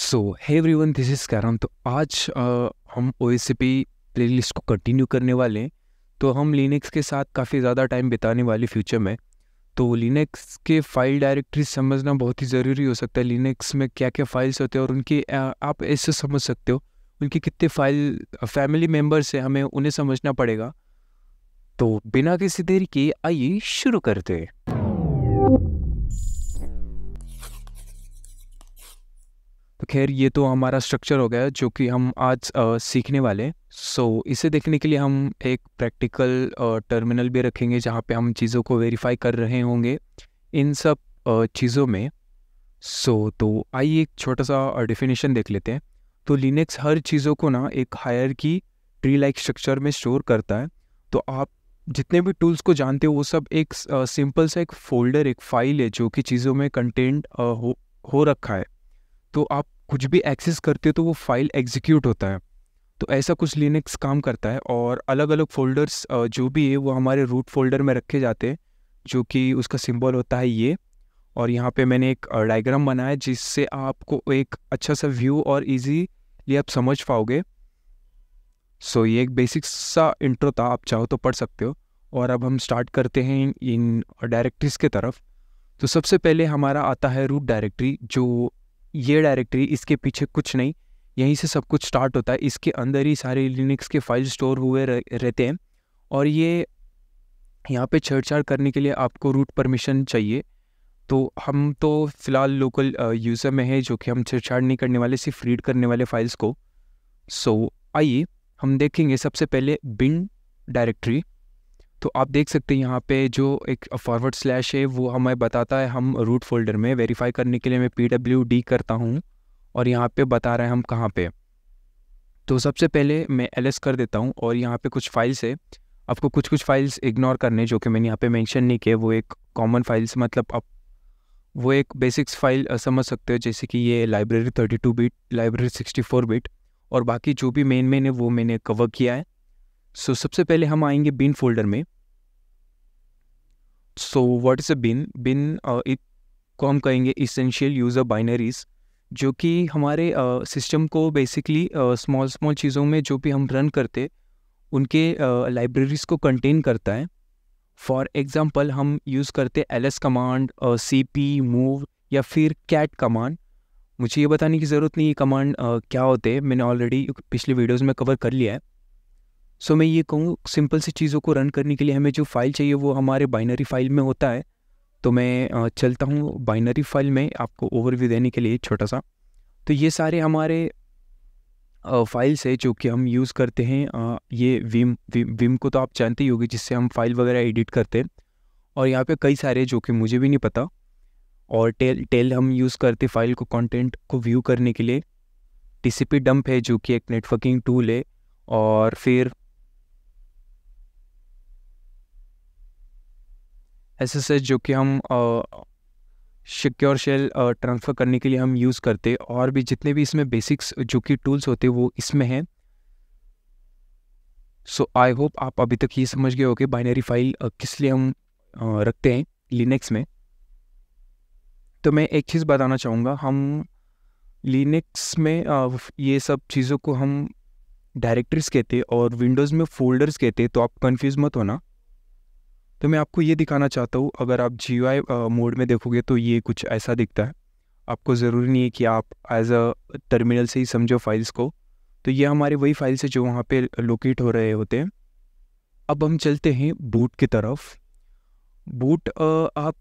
so hi everyone this is carrom तो आज आ, हम ओ एस प्ले लिस्ट को कंटिन्यू करने वाले हैं तो हम लिनक्स के साथ काफ़ी ज़्यादा टाइम बिताने वाले फ्यूचर में तो लिनक्स के फाइल डायरेक्टरी समझना बहुत ही ज़रूरी हो सकता है लिनक्स में क्या क्या फाइल्स होते हैं और उनके आप ऐसे समझ सकते हो उनके कितने फाइल फैमिली मेम्बर्स हैं हमें उन्हें समझना पड़ेगा तो बिना किसी देरी के आइए शुरू करते हैं तो खैर ये तो हमारा स्ट्रक्चर हो गया जो कि हम आज आ, सीखने वाले सो so, इसे देखने के लिए हम एक प्रैक्टिकल टर्मिनल भी रखेंगे जहाँ पे हम चीज़ों को वेरीफाई कर रहे होंगे इन सब आ, चीज़ों में सो so, तो आइए एक छोटा सा डिफिनेशन देख लेते हैं तो लिनक्स हर चीज़ों को ना एक hierarchy tree like structure में स्टोर करता है तो आप जितने भी टूल्स को जानते हो वो सब एक सिंपल सा एक फोल्डर एक फाइल है जो कि चीज़ों में कंटेंट हो हो रखा है तो आप कुछ भी एक्सेस करते हो तो वो फाइल एग्जीक्यूट होता है तो ऐसा कुछ लिनक्स काम करता है और अलग अलग फोल्डर्स जो भी है वो हमारे रूट फोल्डर में रखे जाते हैं जो कि उसका सिंबल होता है ये और यहाँ पे मैंने एक डायग्राम बनाया जिससे आपको एक अच्छा सा व्यू और ईजीली आप समझ पाओगे सो ये एक बेसिक सा इंट्रो था आप चाहो तो पढ़ सकते हो और अब हम स्टार्ट करते हैं इन डायरेक्ट्रीज के तरफ तो सबसे पहले हमारा आता है रूट डायरेक्ट्री जो ये डायरेक्टरी इसके पीछे कुछ नहीं यहीं से सब कुछ स्टार्ट होता है इसके अंदर ही सारे लिनिक्स के फाइल स्टोर हुए रहते हैं और ये यहाँ पे छेड़छाड़ करने के लिए आपको रूट परमिशन चाहिए तो हम तो फ़िलहाल लोकल यूज़र में है जो कि हम छेड़छाड़ नहीं करने वाले सिर्फ रीड करने वाले फाइल्स को सो so, आइए हम देखेंगे सबसे पहले बिन डायरेक्टरी तो आप देख सकते हैं यहाँ पे जो एक फॉरवर्ड स्लैश है वो हमें बताता है हम रूट फोल्डर में वेरीफाई करने के लिए मैं पी डब्ल्यू डी करता हूँ और यहाँ पे बता रहे हैं हम कहाँ पे तो सबसे पहले मैं एल एस कर देता हूँ और यहाँ पे कुछ फाइल्स है आपको कुछ कुछ फाइल्स इग्नोर करने जो कि मैंने यहाँ पे मेंशन नहीं किए वो एक कॉमन फाइल्स मतलब आप वो एक बेसिक्स फाइल समझ सकते हो जैसे कि ये library two bit library four bit और बाकी जो भी मेन मेन है वो मैंने कवर किया है सो so, सबसे पहले हम आएंगे बिन फोल्डर में सो व्हाट इज़ अ बिन बिन एक को हम कहेंगे इसेंशियल यूज़र बाइनरीज जो कि हमारे सिस्टम uh, को बेसिकली स्मॉल स्मॉल चीज़ों में जो भी हम रन करते उनके लाइब्रेरीज़ uh, को कंटेन करता है फॉर एग्ज़ाम्पल हम यूज़ करते L S command C P move या फिर कैट कमांड मुझे ये बताने की ज़रूरत नहीं ये कमांड uh, क्या होते हैं मैंने ऑलरेडी पिछले वीडियोज़ में कवर कर लिया है सो मैं ये कहूँ सिंपल सी चीज़ों को रन करने के लिए हमें जो फाइल चाहिए वो हमारे बाइनरी फाइल में होता है तो मैं चलता हूँ बाइनरी फाइल में आपको ओवरव्यू देने के लिए छोटा सा तो ये सारे हमारे फाइल्स है जो कि हम यूज़ करते हैं ये विम विम को तो आप जानते ही होगी जिससे हम फाइल वगैरह एडिट करते हैं और यहाँ पे कई सारे जो कि मुझे भी नहीं पता और टेल टेल हम यूज़ करते फाइल को कंटेंट को व्यू करने के लिए टीसीपी डंप है जो कि एक नेटवर्किंग टूल है और फिर एस जो कि हम सिक्योर शेल ट्रांसफ़र करने के लिए हम यूज़ करते और भी जितने भी इसमें बेसिक्स जो कि टूल्स होते वो इसमें हैं सो आई होप आप अभी तक ये समझ गए हो कि बाइनरी फाइल किस लिए हम uh, रखते हैं लिनक्स में तो मैं एक चीज़ बताना चाहूँगा हम लिनक्स में uh, ये सब चीज़ों को हम डायरेक्टरीज कहते और विंडोज़ में फोल्डर्स कहते तो आप कन्फ्यूज़ मत होना तो मैं आपको ये दिखाना चाहता हूँ अगर आप जी मोड में देखोगे तो ये कुछ ऐसा दिखता है आपको ज़रूरी नहीं है कि आप एज अ टर्मिनल से ही समझो फाइल्स को तो ये हमारे वही फाइल्स है जो वहाँ पे लोकेट हो रहे होते हैं अब हम चलते हैं बूट की तरफ बूट आप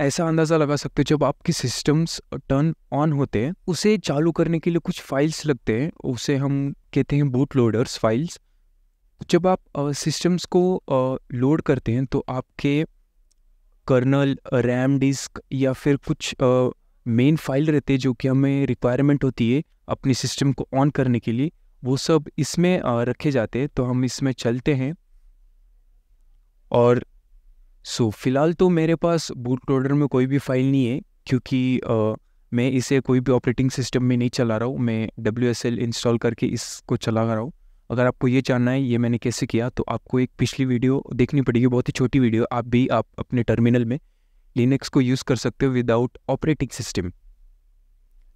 ऐसा अंदाज़ा लगा सकते हो जब आपके सिस्टम्स टर्न ऑन होते हैं उसे चालू करने के लिए कुछ फाइल्स लगते हैं उसे हम कहते हैं बूट लोडर्स फाइल्स जब आप सिस्टम्स को लोड करते हैं तो आपके कर्नल रैम डिस्क या फिर कुछ मेन फाइल रहते हैं जो कि हमें रिक्वायरमेंट होती है अपने सिस्टम को ऑन करने के लिए वो सब इसमें रखे जाते हैं तो हम इसमें चलते हैं और सो फिलहाल तो मेरे पास बूट लोडर में कोई भी फाइल नहीं है क्योंकि आ, मैं इसे कोई भी ऑपरेटिंग सिस्टम में नहीं चला रहा हूँ मैं डब्ल्यू इंस्टॉल करके इसको चला रहा हूँ अगर आपको ये जानना है ये मैंने कैसे किया तो आपको एक पिछली वीडियो देखनी पड़ेगी बहुत ही छोटी वीडियो आप भी आप अपने टर्मिनल में लिनक्स को यूज़ कर सकते हो विदाउट ऑपरेटिंग सिस्टम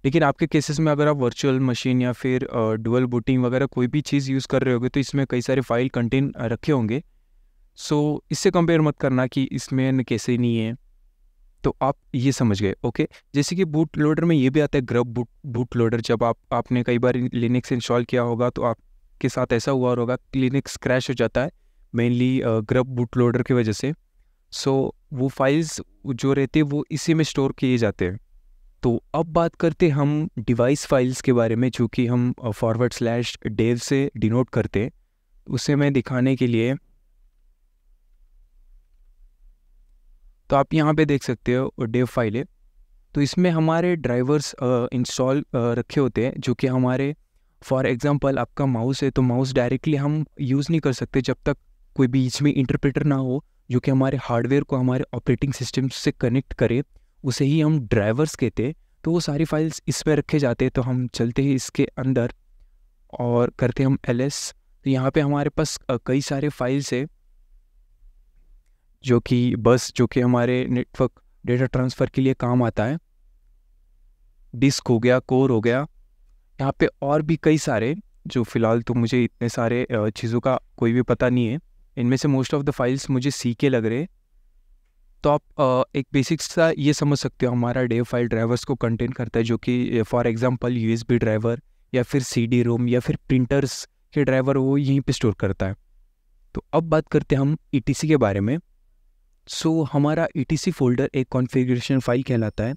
लेकिन आपके केसेस में अगर आप वर्चुअल मशीन या फिर डुअल बूटिंग वगैरह कोई भी चीज़ यूज़ कर रहे होगे तो इसमें कई सारे फाइल कंटेन रखे होंगे सो so, इससे कंपेयर मत करना कि इसमें कैसे नहीं है तो आप ये समझ गए ओके जैसे कि बूट लोडर में ये भी आता है ग्रब बूट बूट लोडर जब आप आपने कई बार लिनक्स इंस्टॉल किया होगा तो आप के साथ ऐसा हुआ होगा क्लिनिक्स क्रैश हो जाता है मेनली ग्रब बुट लोडर की वजह से सो so, वो फाइल्स जो रहते हैं वो इसी में स्टोर किए जाते हैं तो अब बात करते हम डिवाइस फाइल्स के बारे में जो कि हम फॉरवर्ड स्लैश डेव से डिनोट करते उसे मैं दिखाने के लिए तो आप यहाँ पे देख सकते हो डेव फाइल है तो इसमें हमारे ड्राइवर्स इंस्टॉल रखे होते हैं जो कि हमारे फॉर एग्ज़ाम्पल आपका माउस है तो माउस डायरेक्टली हम यूज़ नहीं कर सकते जब तक कोई बीच में इंटरप्रेटर ना हो जो कि हमारे हार्डवेयर को हमारे ऑपरेटिंग सिस्टम से कनेक्ट करे उसे ही हम ड्राइवर्स कहते तो वो सारी फाइल्स इसमें रखे जाते हैं तो हम चलते हैं इसके अंदर और करते हम एल एस तो यहाँ पर हमारे पास कई सारे फाइल्स है जो कि बस जो कि हमारे नेटवर्क डेटा ट्रांसफ़र के लिए काम आता है डिस्क हो गया कोर हो गया यहाँ पे और भी कई सारे जो फ़िलहाल तो मुझे इतने सारे चीज़ों का कोई भी पता नहीं है इनमें से मोस्ट ऑफ द फाइल्स मुझे सी के लग रहे तो आप एक बेसिक्स सा ये समझ सकते हो हमारा डे फाइल ड्राइवर्स को कंटेन करता है जो कि फॉर एग्जांपल यूएसबी ड्राइवर या फिर सीडी रोम या फिर प्रिंटर्स के ड्राइवर वो यहीं पे स्टोर करता है तो अब बात करते हैं हम ईटीसी e के बारे में सो so, हमारा ईटीसी e फोल्डर एक कॉन्फ़िगरेशन फाइल कहलाता है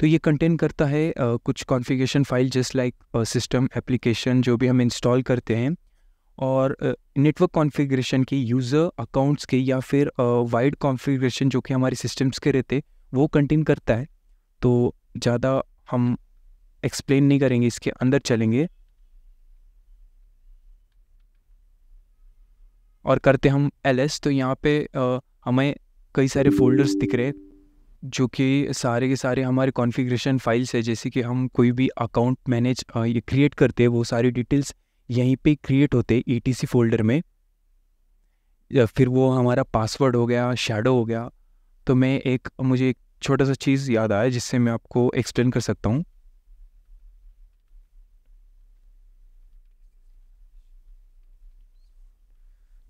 तो ये कंटेन करता है uh, कुछ configuration file just like system application जो भी हम इंस्टॉल करते हैं और नेटवर्क uh, कॉन्फ़िगरेशन की यूज़र अकाउंट्स के या फिर वाइड uh, कॉन्फ़िगरेशन जो कि हमारे सिस्टम्स के रहते वो कंटेन करता है तो ज़्यादा हम एक्सप्लेन नहीं करेंगे इसके अंदर चलेंगे और करते हम एल एस तो यहाँ पे आ, हमें कई सारे फोल्डर्स दिख रहे हैं जो कि सारे के सारे हमारे कॉन्फ़िगरेशन फाइल्स है जैसे कि हम कोई भी अकाउंट मैनेज ये क्रिएट करते हैं वो सारी डिटेल्स यहीं पे क्रिएट होते ई टी सी फोल्डर में या फिर वो हमारा पासवर्ड हो गया शेडो हो गया तो मैं एक मुझे एक छोटा सा चीज़ याद आया जिससे मैं आपको एक्सप्लेन कर सकता हूँ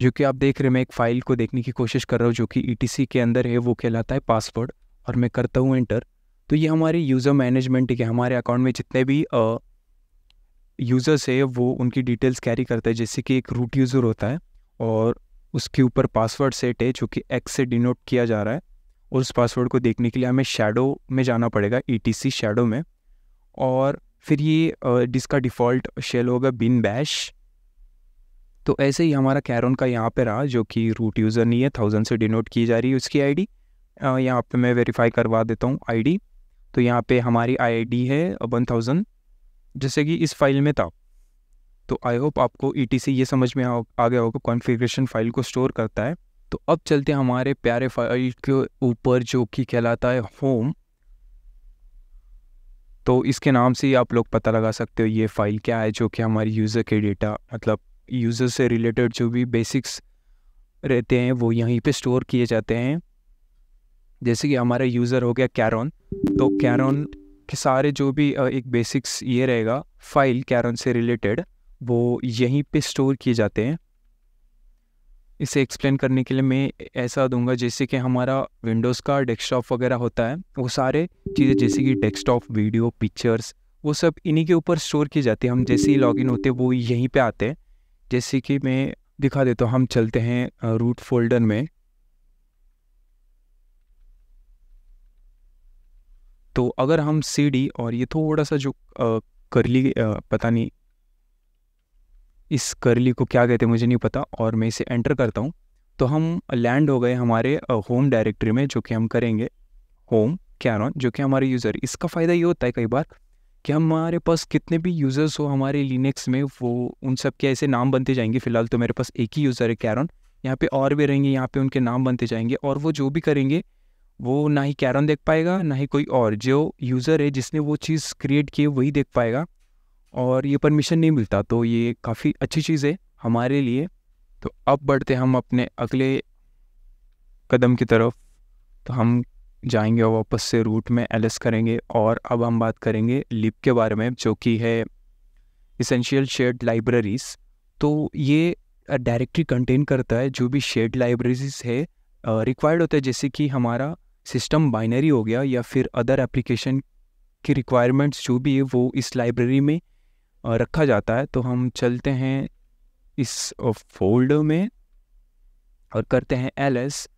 जो कि आप देख रहे हैं मैं एक फ़ाइल को देखने की कोशिश कर रहा हूँ जो कि ई e के अंदर है वो कहलाता है पासवर्ड और मैं करता हूँ एंटर तो ये हमारी यूज़र मैनेजमेंट के हमारे अकाउंट में जितने भी यूज़र्स है वो उनकी डिटेल्स कैरी करता है जैसे कि एक रूट यूज़र होता है और उसके ऊपर पासवर्ड सेट है जो कि एक्स से डिनोट किया जा रहा है और उस पासवर्ड को देखने के लिए हमें शेडो में जाना पड़ेगा ई टी सी शेडो में और फिर ये जिसका डिफ़ॉल्ट शेल होगा बिन बैश तो ऐसे ही हमारा कैरन का यहाँ पे रहा जो कि रूट यूज़र नहीं है थाउजेंड से डिनोट की जा रही है उसकी आईडी यहाँ पे मैं वेरीफाई करवा देता हूँ आईडी तो यहाँ पे हमारी आईडी है वन थाउजेंड जैसे कि इस फाइल में था तो आई होप आपको ई e ये समझ में आ, आ गया होगा कॉन्फ़िगरेशन फाइल को स्टोर करता है तो अब चलते हमारे प्यारे फाइल के ऊपर जो कि कहलाता है होम तो इसके नाम से ही आप लोग पता लगा सकते हो ये फ़ाइल क्या है जो कि हमारी यूज़र के डेटा मतलब यूज़र से रिलेटेड जो भी बेसिक्स रहते हैं वो यहीं पे स्टोर किए जाते हैं जैसे कि हमारा यूज़र हो गया कैरॉन तो कैरन के सारे जो भी एक बेसिक्स ये रहेगा फाइल कैरॉन से रिलेटेड वो यहीं पे स्टोर किए जाते हैं इसे एक्सप्लेन करने के लिए मैं ऐसा दूंगा जैसे कि हमारा विंडोज़ का डेस्कटॉप वगैरह होता है वो सारे चीज़ें जैसे कि डेस्कटॉप वीडियो पिक्चर्स वो सब इन्हीं के ऊपर स्टोर किए जाती है हम जैसे ही लॉग होते हैं वो यहीं पर आते हैं जैसे कि मैं दिखा देता हूँ हम चलते हैं रूट फोल्डर में तो अगर हम सी डी और ये थोड़ा सा जो आ, करली आ, पता नहीं इस करली को क्या कहते मुझे नहीं पता और मैं इसे एंटर करता हूँ तो हम लैंड हो गए हमारे होम डायरेक्टरी में जो कि हम करेंगे होम कैरॉन जो कि हमारे यूज़र इसका फ़ायदा ये होता है कई बार कि हमारे पास कितने भी यूज़र्स हो हमारे लिनक्स में वो उन सब के ऐसे नाम बनते जाएंगे फ़िलहाल तो मेरे पास एक ही यूज़र है कैरॉन यहाँ पे और भी रहेंगे यहाँ पे उनके नाम बनते जाएंगे और वो जो भी करेंगे वो ना ही कैरन देख पाएगा ना ही कोई और जो यूज़र है जिसने वो चीज़ क्रिएट की वही देख पाएगा और ये परमिशन नहीं मिलता तो ये काफ़ी अच्छी चीज़ है हमारे लिए तो अब बढ़ते हम अपने अगले कदम की तरफ तो हम जाएंगे और वापस से रूट में एल करेंगे और अब हम बात करेंगे लिप के बारे में जो कि है इसेंशियल शेड लाइब्रेरीज़ तो ये डायरेक्टली कंटेन करता है जो भी शेड लाइब्रेरीज़ है रिक्वायर्ड होता है जैसे कि हमारा सिस्टम बाइनरी हो गया या फिर अदर एप्लीकेशन की रिक्वायरमेंट्स जो भी है वो इस लाइब्रेरी में रखा जाता है तो हम चलते हैं इस फोल्डर में और करते हैं एल एस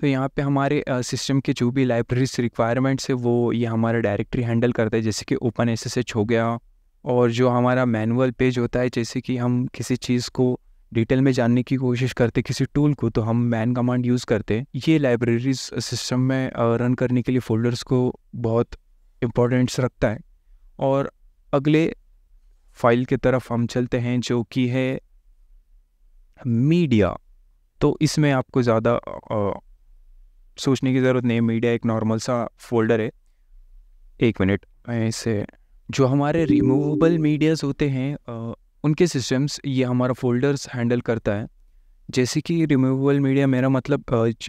तो यहाँ पे हमारे सिस्टम के जो भी लाइब्रेरीज रिक्वायरमेंट्स है वो ये हमारा डायरेक्टरी हैंडल करता है जैसे कि ओपन एस हो गया और जो हमारा मैनुअल पेज होता है जैसे कि हम किसी चीज़ को डिटेल में जानने की कोशिश करते किसी टूल को तो हम मैन कमांड यूज़ करते ये लाइब्रेरीज सिस्टम में रन करने के लिए फोल्डर्स को बहुत इम्पोर्टेंट्स रखता है और अगले फाइल की तरफ हम चलते हैं जो कि है मीडिया तो इसमें आपको ज़्यादा सोचने की ज़रूरत नहीं मीडिया एक नॉर्मल सा फोल्डर है एक मिनट ऐसे जो हमारे रिमूवेबल मीडियाज़ होते हैं उनके सिस्टम्स ये हमारा फोल्डर्स हैंडल करता है जैसे कि रिमूवेबल मीडिया मेरा मतलब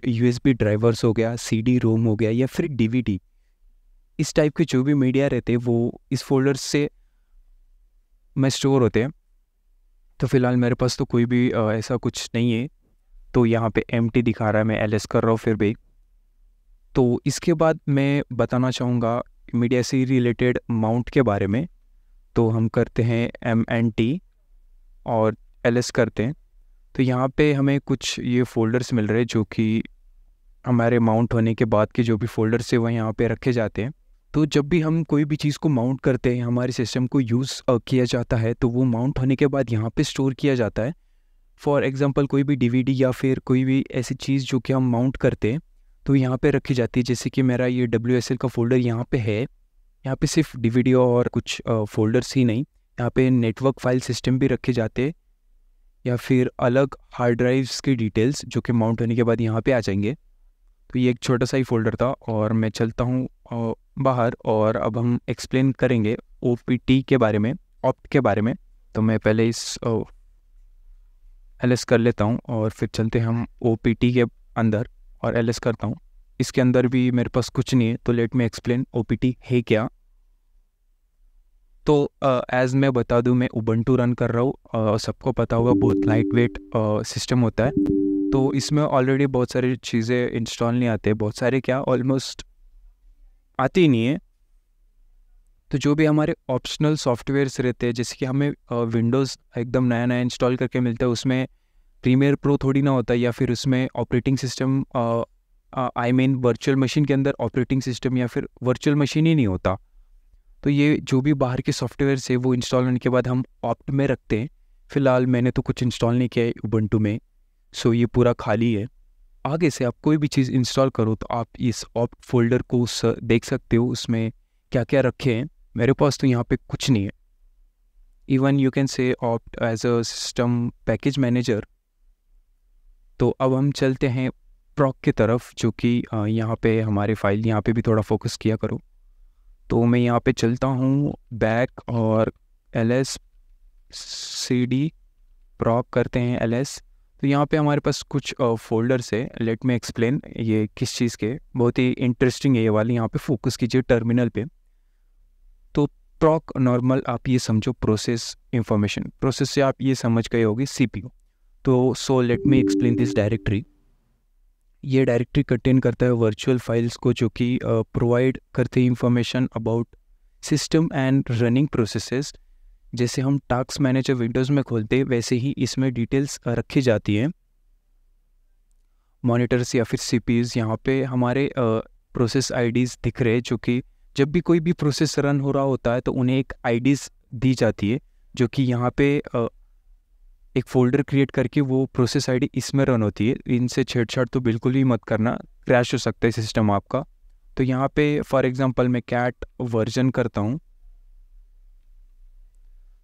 यू एस बी ड्राइवर्स हो गया सी डी रोम हो गया या फिर डी वी डी इस टाइप के जो भी मीडिया रहते वो इस फोल्डर से मैं स्टोर होते हैं तो फिलहाल मेरे पास तो कोई भी ऐसा कुछ नहीं है तो यहाँ पे एम टी दिखा रहा है मैं एल एस कर रहा हूँ फिर भी तो इसके बाद मैं बताना चाहूँगा मीडिया से रिलेटेड माउंट के बारे में तो हम करते हैं एम एन टी और एल एस करते हैं तो यहाँ पे हमें कुछ ये फोल्डर्स मिल रहे हैं जो कि हमारे माउंट होने के बाद के जो भी फोल्डर्स है वह यहाँ पे रखे जाते हैं तो जब भी हम कोई भी चीज़ को माउंट करते हैं हमारे सिस्टम को यूज़ किया जाता है तो वो माउंट होने के बाद यहाँ पे स्टोर किया जाता है फॉर एग्ज़ाम्पल कोई भी डीवीडी या फिर कोई भी ऐसी चीज़ जो कि हम माउंट करते हैं तो यहाँ पे रखी जाती है जैसे कि मेरा ये डब्ल्यू का फ़ोल्डर यहाँ पे है यहाँ पे सिर्फ डी और कुछ फोल्डर्स ही नहीं यहाँ पे नेटवर्क फाइल सिस्टम भी रखे जाते हैं या फिर अलग हार्ड ड्राइव्स की डिटेल्स जो कि माउंट होने के बाद यहाँ पे आ जाएंगे तो ये एक छोटा सा ही फोल्डर था और मैं चलता हूँ बाहर और अब हम एक्सप्लेन करेंगे ओ के बारे में ऑप्ट के बारे में तो मैं पहले इस एल कर लेता हूँ और फिर चलते हम ओ के अंदर और एल करता हूँ इसके अंदर भी मेरे पास कुछ नहीं है तो लेट में एक्सप्लेन ओ है क्या तो एज़ मैं बता दूँ मैं उबंटू रन कर रहा हूँ सबको पता होगा बहुत लाइट वेट सिस्टम होता है तो इसमें ऑलरेडी बहुत सारी चीज़ें इंस्टॉल नहीं आते बहुत सारे क्या ऑलमोस्ट आती ही नहीं है तो जो भी हमारे ऑप्शनल सॉफ्टवेयर्स रहते हैं जैसे कि हमें विंडोज़ एकदम नया नया इंस्टॉल करके मिलता है उसमें प्रीमियर प्रो थोड़ी ना होता है या फिर उसमें operating system I mean virtual machine के अंदर ऑपरेटिंग सिस्टम या फिर वर्चुअल मशीन ही नहीं होता तो ये जो भी बाहर के सॉफ्टवेयर से वो इंस्टॉल होने के बाद हम ऑप्ट में रखते हैं फ़िलहाल मैंने तो कुछ इंस्टॉल नहीं किया है उबंटू में सो ये पूरा खाली है आगे से आप कोई भी चीज़ इंस्टॉल करो तो आप इस ऑप्ट फोल्डर को देख सकते हो उसमें क्या क्या रखे हैं मेरे पास तो यहाँ पे कुछ नहीं है even you can say opt as a system package manager तो अब हम चलते हैं प्रॉक की तरफ जो कि यहाँ पे हमारे फाइल यहाँ पे भी थोड़ा फोकस किया करो तो मैं यहाँ पे चलता हूँ बैक और L S C D proc करते हैं एल एस तो यहाँ पे हमारे पास कुछ फोल्डर्स है लेट मी एक्सप्लेन ये किस चीज़ के बहुत ही इंटरेस्टिंग है ये वाली यहाँ पे फोकस कीजिए टर्मिनल पे तो प्रॉक नॉर्मल आप ये समझो प्रोसेस इंफॉर्मेशन प्रोसेस से आप ये समझ गए होगी सी पी ओ तो so let me explain this directory ये डायरेक्टरी कंटेन करता है वर्चुअल फाइल्स को जो कि प्रोवाइड करते हैं information about system and running processes जैसे हम टास्क मैनेजर विंडोज़ में खोलते वैसे ही इसमें डिटेल्स रखी जाती हैं मॉनिटर्स या फिर सी पी यहाँ पे हमारे प्रोसेस आईडीज़ दिख रहे हैं जो कि जब भी कोई भी प्रोसेस रन हो रहा होता है तो उन्हें एक आईडीज़ दी जाती है जो कि यहाँ पे एक फोल्डर क्रिएट करके वो प्रोसेस आईडी इसमें रन होती है इनसे छेड़छाड़ तो बिल्कुल ही मत करना क्रैश हो सकता है सिस्टम आपका तो यहाँ पे फॉर एग्जांपल मैं कैट वर्जन करता हूँ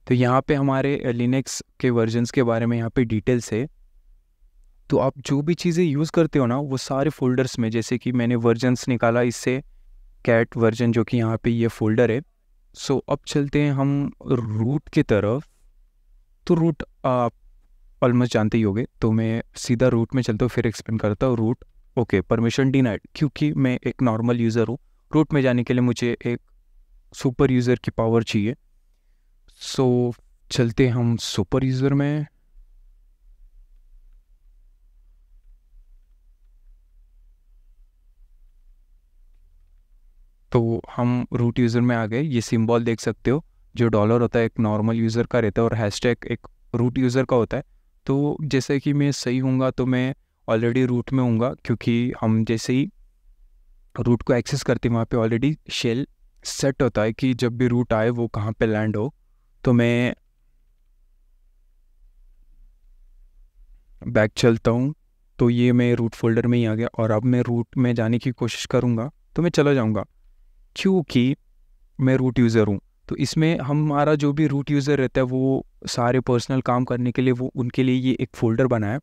तो यहाँ पे हमारे लिनक्स के वर्जन्स के बारे में यहाँ पे डिटेल्स है तो आप जो भी चीज़ें यूज़ करते हो ना वो सारे फोल्डर्स में जैसे कि मैंने वर्जन्स निकाला इससे कैट वर्जन जो कि यहाँ पे ये फोल्डर है सो so, अब चलते हैं हम रूट की तरफ तो रूट आप ऑलमोस्ट जानते ही होगे तो मैं सीधा रूट में चलता हूँ फिर एक्सप्लेन करता हूँ रूट ओके परमिशन डी क्योंकि मैं एक नॉर्मल यूज़र हूँ रूट में जाने के लिए मुझे एक सुपर यूज़र की पावर चाहिए सो so, चलते हम सुपर यूज़र में तो हम रूट यूज़र में आ गए ये सिंबल देख सकते हो जो डॉलर होता है एक नॉर्मल यूज़र का रहता है और हैशटैग एक रूट यूज़र का होता है तो जैसे कि मैं सही हूँ तो मैं ऑलरेडी रूट में हूँगा क्योंकि हम जैसे ही रूट को एक्सेस करते हैं वहाँ पे ऑलरेडी शेल सेट होता है कि जब भी रूट आए वो कहाँ पे लैंड हो तो मैं बैक चलता हूँ तो ये मैं रूट फोल्डर में ही आ गया और अब मैं रूट में जाने की कोशिश करूँगा तो मैं चला जाऊँगा क्योंकि मैं रूट यूज़र हूँ तो इसमें हमारा जो भी रूट यूज़र रहता है वो सारे पर्सनल काम करने के लिए वो उनके लिए ये एक फ़ोल्डर बनाया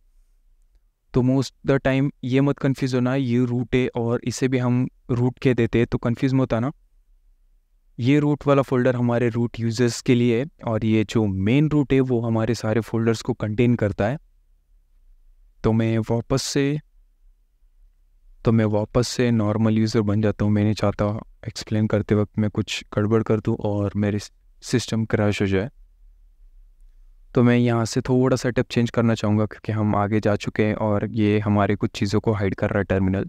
तो मोस्ट द टाइम ये मत कन्फ्यूज होना ये रूट है और इसे भी हम रूट कह देते हैं तो कन्फ्यूज मत आना ये रूट वाला फ़ोल्डर हमारे रूट यूज़र्स के लिए है और ये जो मेन रूट है वो हमारे सारे फोल्डर्स को कंटेन करता है तो मैं वापस से तो मैं वापस से नॉर्मल यूज़र बन जाता हूँ मैंने चाहता एक्सप्लेन करते वक्त मैं कुछ गड़बड़ कर दूँ और मेरे सिस्टम क्रैश हो जाए तो मैं यहाँ से थोड़ा सा टेप चेंज करना चाहूँगा क्योंकि हम आगे जा चुके हैं और ये हमारे कुछ चीज़ों को हाइड कर रहा है टर्मिनल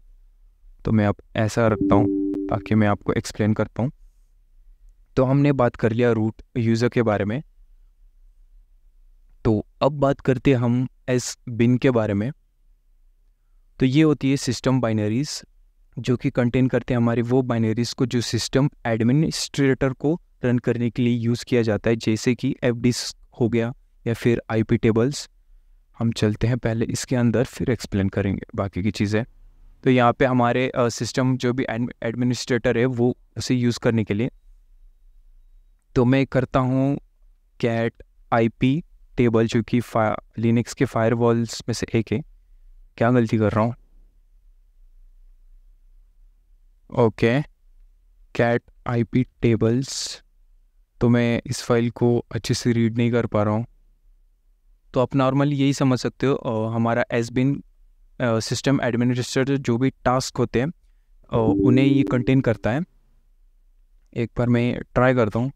तो मैं अब ऐसा रखता हूँ ताकि मैं आपको एक्सप्लेन कर पाऊँ तो हमने बात कर लिया रूट यूज़र के बारे में तो अब बात करते हैं हम एस बिन के बारे में तो ये होती है सिस्टम बाइनरीज जो कि कंटेन करते हैं हमारे वो बाइनरीज को जो सिस्टम एडमिनिस्ट्रेटर को रन करने के लिए यूज़ किया जाता है जैसे कि एफ हो गया या फिर आई टेबल्स हम चलते हैं पहले इसके अंदर फिर एक्सप्लेन करेंगे बाकी की चीज़ें तो यहाँ पे हमारे सिस्टम जो भी एडमिनिस्ट्रेटर है वो उसे यूज़ करने के लिए तो मैं करता हूँ कैट आईपी टेबल जो कि लिनक्स के फायरवॉल्स में से एक है क्या गलती कर रहा हूँ ओके कैट आईपी टेबल्स तो मैं इस फाइल को अच्छे से रीड नहीं कर पा रहा हूँ तो आप नॉर्मली यही समझ सकते हो हमारा एस बिन सिस्टम एडमिनिस्ट्रेटर जो भी टास्क होते हैं उन्हें ये कंटेन करता है एक बार मैं ट्राई करता हूँ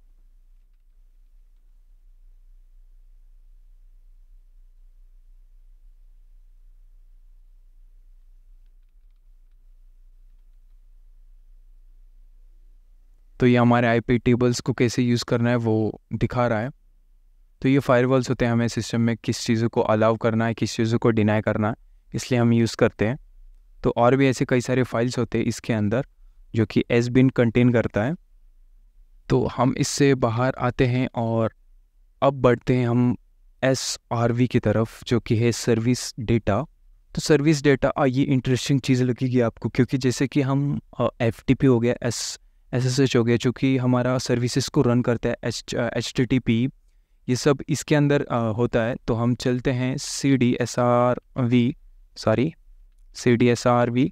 तो ये हमारे आई टेबल्स को कैसे यूज़ करना है वो दिखा रहा है तो ये फायरवॉल्स होते हैं हमें सिस्टम में किस चीज़ों को अलाउ करना है किस चीज़ों को डिनाई करना है इसलिए हम यूज़ करते हैं तो और भी ऐसे कई सारे फाइल्स होते हैं इसके अंदर जो कि एस बिन कंटेन करता है तो हम इससे बाहर आते हैं और अब बढ़ते हैं हम एस आर वी की तरफ जो कि है सर्विस डेटा तो सर्विस डेटा ये इंटरेस्टिंग चीज़ लगेगी आपको क्योंकि जैसे कि हम एफ टी पी हो गया एस एस एस एच हो गया चूँकि हमारा सर्विसेज को रन करता है H H T T P ये सब इसके अंदर आ, होता है तो हम चलते हैं C D S R V sorry C D S R V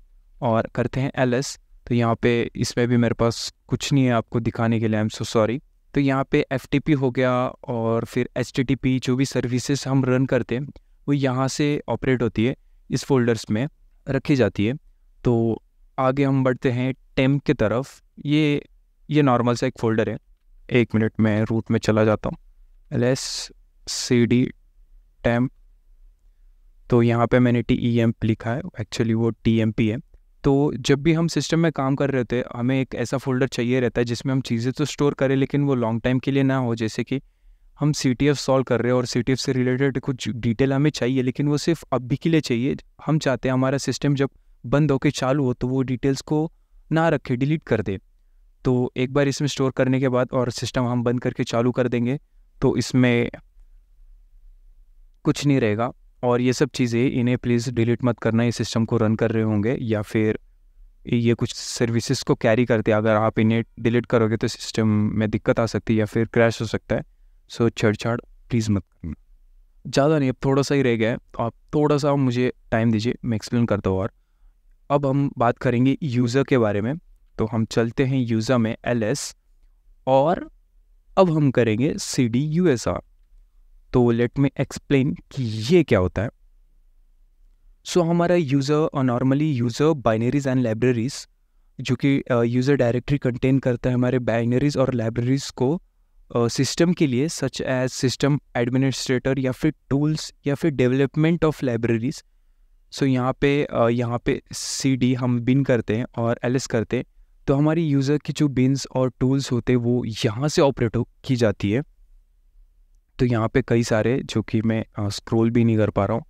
और करते हैं एल एस तो यहाँ पे इसमें भी मेरे पास कुछ नहीं है आपको दिखाने के लिए आई एम सो सॉरी तो यहाँ पे एफ टी पी हो गया और फिर एच टी टी पी जो भी सर्विसेज हम रन करते हैं वो यहाँ से ऑपरेट होती है इस फोल्डर्स में रखी जाती है तो आगे हम बढ़ते हैं टेम की तरफ ये ये नॉर्मल सा एक फोल्डर है एक मिनट में रूट में चला जाता हूँ L S C D temp तो यहाँ पे मैंने टी ई एम लिखा है एक्चुअली वो टी एम पी है तो जब भी हम सिस्टम में काम कर रहे होते हैं हमें एक ऐसा फोल्डर चाहिए रहता है जिसमें हम चीज़ें तो स्टोर करें लेकिन वो लॉन्ग टाइम के लिए ना हो जैसे कि हम सी टी एफ सॉल्व कर रहे हैं और सी टी एफ से रिलेटेड कुछ डिटेल हमें चाहिए लेकिन वो सिर्फ अभी के लिए चाहिए हम चाहते हैं हमारा सिस्टम जब बंद के चालू हो तो वो डिटेल्स को ना रखे डिलीट कर दे तो एक बार इसमें स्टोर करने के बाद और सिस्टम हम बंद करके चालू कर देंगे तो इसमें कुछ नहीं रहेगा और ये सब चीज़ें इन्हें प्लीज़ डिलीट मत करना ये सिस्टम को रन कर रहे होंगे या फिर ये कुछ सर्विसेज को कैरी करते अगर आप इन्हें डिलीट करोगे तो सिस्टम में दिक्कत आ सकती है या फिर क्रैश हो सकता है सो छेड़ छेड़छाड़ प्लीज़ मत करना ज़्यादा नहीं अब थोड़ा सा ही रह गया है तो आप थोड़ा सा मुझे टाइम दीजिए मैं एक्सप्लेन करता हूँ और अब हम बात करेंगे यूज़र के बारे में तो हम चलते हैं यूज़र में एल और अब हम करेंगे C D U S R तो लेट में एक्सप्लेन कि ये क्या होता है सो so, हमारा यूज़र और normally user binaries and libraries जो कि यूज़र डायरेक्टरी कंटेन करता है हमारे बाइनरीज और लाइब्रेरीज को सिस्टम uh, के लिए सच एज सिस्टम एडमिनिस्ट्रेटर या फिर टूल्स या फिर development of libraries so so, यहाँ पे यहाँ पे सी डी हम बिन करते हैं और एल एस करते हैं तो हमारी यूज़र की जो बिन्स और टूल्स होते हैं वो यहाँ से ऑपरेट की जाती है तो यहाँ पे कई सारे जो कि मैं स्क्रॉल भी नहीं कर पा रहा हूँ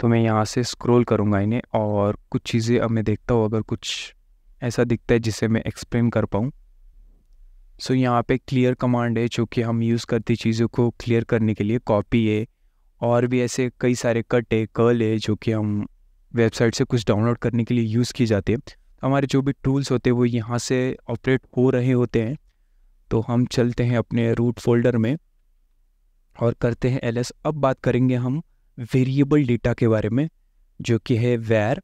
तो मैं यहाँ से स्क्रॉल करूँगा इन्हें और कुछ चीज़ें अब मैं देखता हूँ अगर कुछ ऐसा दिखता है जिसे मैं एक्सप्लेन कर पाऊँ सो so, यहाँ पे क्लियर कमांड है जो कि हम यूज़ करती चीज़ों को क्लियर करने के लिए कॉपी है और भी ऐसे कई सारे कट है कर्ल है जो कि हम वेबसाइट से कुछ डाउनलोड करने के लिए यूज़ किए जाते हैं हमारे जो भी टूल्स होते हैं वो यहाँ से ऑपरेट हो रहे होते हैं तो हम चलते हैं अपने रूट फोल्डर में और करते हैं एल अब बात करेंगे हम वेरिएबल डेटा के बारे में जो कि है वेर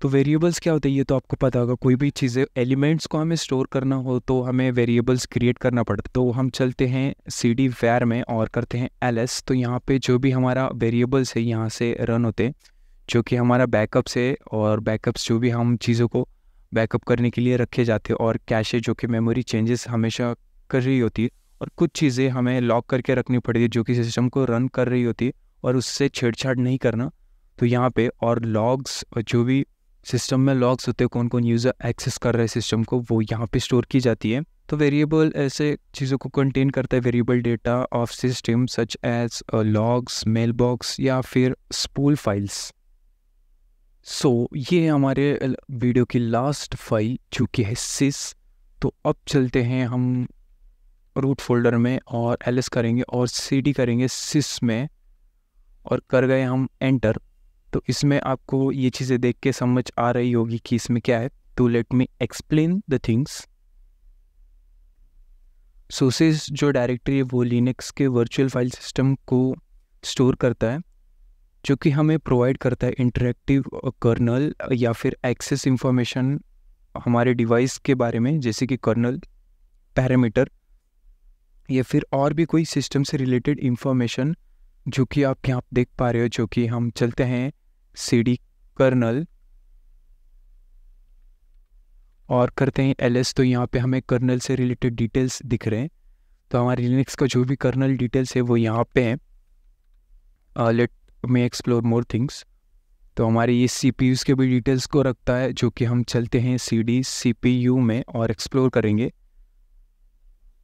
तो वेरिएबल्स क्या होते हैं ये तो आपको पता होगा कोई भी चीज़ें एलिमेंट्स को हमें स्टोर करना हो तो हमें वेरिएबल्स क्रिएट करना पड़ता तो हम चलते हैं सी डी वेयर में और करते हैं एल एस तो यहाँ पे जो भी हमारा वेरिएबल्स है यहाँ से रन होते हैं जो कि हमारा बैकअप्स है और बैकअप्स जो भी हम चीज़ों को बैकअप करने के लिए रखे जाते हैं और कैश है जो कि मेमोरी चेंजेस हमेशा कर रही होती है और कुछ चीज़ें हमें लॉक करके रखनी पड़ती है जो कि सिस्टम को रन कर रही होती है और उससे छेड़छाड़ नहीं करना तो यहाँ पे और लॉग्स जो भी सिस्टम में लॉग्स होते हैं कौन कौन यूज़र एक्सेस कर रहे हैं सिस्टम को वो यहाँ पे स्टोर की जाती है तो वेरिएबल ऐसे चीज़ों को कंटेन करता है variable data of system such as logs mail box या फिर स्पूल फाइल्स सो ये हमारे वीडियो की लास्ट फाइल चूँकि है सिस तो अब चलते हैं हम रूट फोल्डर में और एल करेंगे और सी करेंगे सिस में और कर गए हम एंटर तो इसमें आपको ये चीज़ें देख के समझ आ रही होगी कि इसमें क्या है तो let me explain the things सोसेस जो डायरेक्टरी है वो लिनक्स के वर्चुअल फाइल सिस्टम को स्टोर करता है जो कि हमें प्रोवाइड करता है इंटरेक्टिव कर्नल या फिर एक्सेस इंफॉर्मेशन हमारे डिवाइस के बारे में जैसे कि कर्नल पैरामीटर या फिर और भी कोई सिस्टम से रिलेटेड इंफॉर्मेशन जो कि आप यहाँ देख पा रहे हो जो कि हम चलते हैं डी कर्नल और करते हैं एल तो यहाँ पे हमें कर्नल से रिलेटेड डिटेल्स दिख रहे हैं तो हमारे लिनक्स का जो भी कर्नल डिटेल्स है वो यहाँ पे है let me explore more things तो हमारे ये सी के भी डिटेल्स को रखता है जो कि हम चलते हैं सी डी में और एक्सप्लोर करेंगे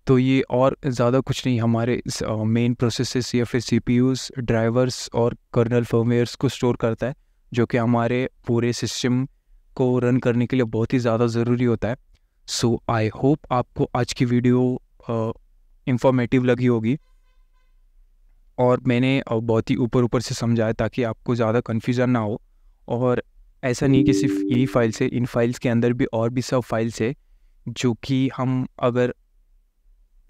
तो ये और ज़्यादा कुछ नहीं हमारे मेन प्रोसेसेस या फिर सी ड्राइवर्स और कर्नल फर्मवेयर्स को स्टोर करता है जो कि हमारे पूरे सिस्टम को रन करने के लिए बहुत ही ज़्यादा ज़रूरी होता है सो आई होप आपको आज की वीडियो इंफॉर्मेटिव लगी होगी और मैंने बहुत ही ऊपर ऊपर से समझाया ताकि आपको ज़्यादा कन्फ्यूज़न ना हो और ऐसा नहीं कि सिर्फ यही फाइल्स है इन फाइल्स के अंदर भी और भी सब फाइल्स है जो कि हम अगर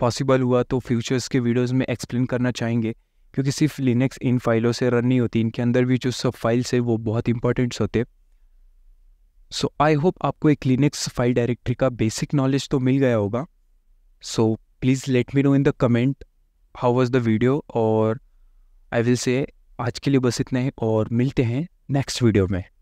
पॉसिबल हुआ तो फ्यूचर्स के वीडियोस में एक्सप्लेन करना चाहेंगे क्योंकि सिर्फ लिनक्स इन फाइलों से रन नहीं होती इनके अंदर भी जो सब फाइल्स है वो बहुत इंपॉर्टेंट्स होते सो आई होप आपको एक लिनक्स फाइल डायरेक्टरी का बेसिक नॉलेज तो मिल गया होगा so please let me know in the comment how was the video और आई विल से आज के लिए बस इतना ही और मिलते हैं नेक्स्ट वीडियो में